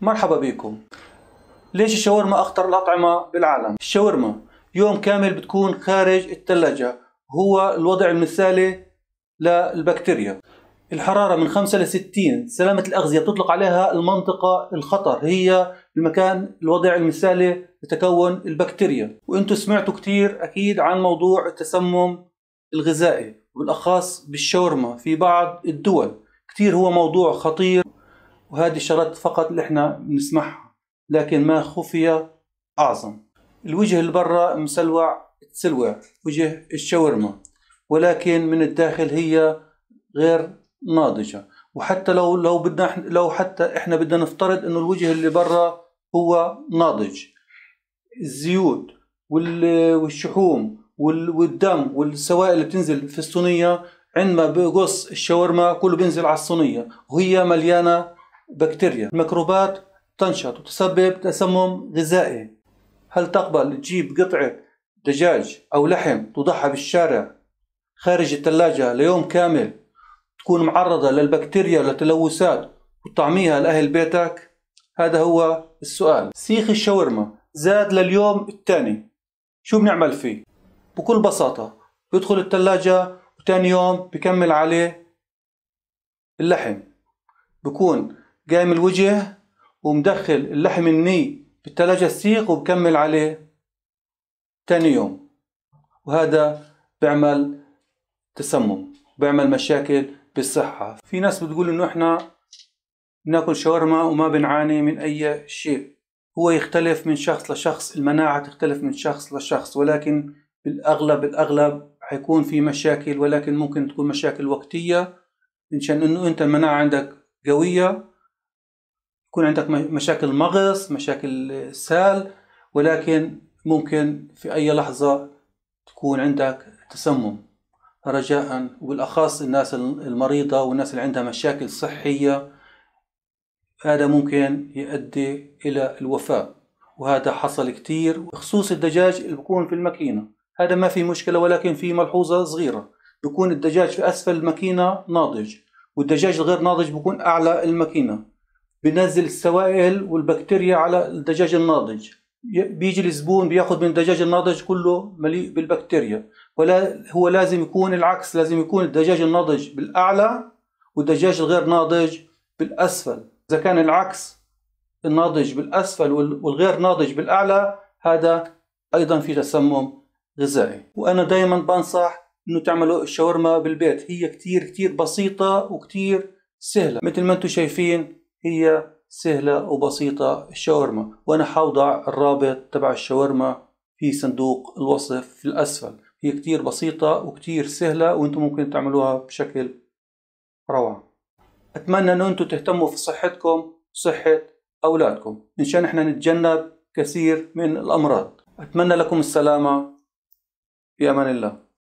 مرحبا بكم ليش الشاورما أخطر الأطعمة بالعالم؟ الشاورما يوم كامل بتكون خارج الثلاجة هو الوضع المثالي للبكتيريا الحرارة من 5 ل 60 سلامة الأغذية بتطلق عليها المنطقة الخطر هي المكان الوضع المثالي لتكون البكتيريا وانتو سمعتوا كتير أكيد عن موضوع التسمم الغذائي وبالأخص بالشاورما في بعض الدول كتير هو موضوع خطير وهذه الشغلات فقط اللي احنا بنسمعها لكن ما خفي اعظم الوجه اللي برا مسلوع تسلوع وجه الشاورما ولكن من الداخل هي غير ناضجه وحتى لو لو بدنا لو حتى احنا بدنا نفترض انه الوجه اللي برا هو ناضج الزيوت والشحوم والدم والسوائل اللي بتنزل في الصينيه عندما بقص الشاورما كله بينزل على الصينيه وهي مليانه بكتيريا الميكروبات تنشط وتسبب تسمم غذائي هل تقبل تجيب قطعة دجاج أو لحم تضحى بالشارع خارج الثلاجة ليوم كامل تكون معرضة للبكتيريا والتلوثات وتطعميها لأهل بيتك هذا هو السؤال سيخ الشاورما زاد لليوم الثاني شو بنعمل فيه بكل بساطة بدخل الثلاجة وتاني يوم بكمل عليه اللحم بكون جاي من الوجه ومدخل اللحم الني بالتلاجة السيق وبكمل عليه تاني يوم وهذا بيعمل تسمم بيعمل مشاكل بالصحة في ناس بتقول انه احنا بناكل شاورما وما بنعاني من اي شيء هو يختلف من شخص لشخص المناعة تختلف من شخص لشخص ولكن بالاغلب الاغلب حيكون في مشاكل ولكن ممكن تكون مشاكل وقتية منشان انه انت المناعة عندك قوية يكون عندك مشاكل مغص مشاكل سال ولكن ممكن في أي لحظة تكون عندك تسمم رجاء وبالأخص الناس المريضة والناس اللي عندها مشاكل صحية هذا ممكن يؤدي إلى الوفاة وهذا حصل كتير بخصوص الدجاج اللي بكون في الماكينة هذا ما في مشكلة ولكن في ملحوظة صغيرة بكون الدجاج في أسفل الماكينة ناضج والدجاج الغير ناضج بكون أعلى الماكينة بنزل السوائل والبكتيريا على الدجاج الناضج بيجي الزبون بياخذ من الدجاج الناضج كله مليء بالبكتيريا ولا هو لازم يكون العكس لازم يكون الدجاج الناضج بالاعلى والدجاج الغير ناضج بالاسفل اذا كان العكس الناضج بالاسفل والغير ناضج بالاعلى هذا ايضا في تسمم غذائي وانا دائما بنصح انه تعملوا الشاورما بالبيت هي كتير كتير بسيطه وكتير سهله مثل ما انتم شايفين هي سهلة وبسيطة الشاورما وأنا حوضع الرابط تبع الشاورما في صندوق الوصف في الأسفل هي كتير بسيطة وكتير سهلة وانتم ممكن تعملوها بشكل روعة أتمنى أن أنتم تهتموا في صحتكم وصحة أولادكم منشان إحنا نتجنب كثير من الأمراض أتمنى لكم السلامة في أمان الله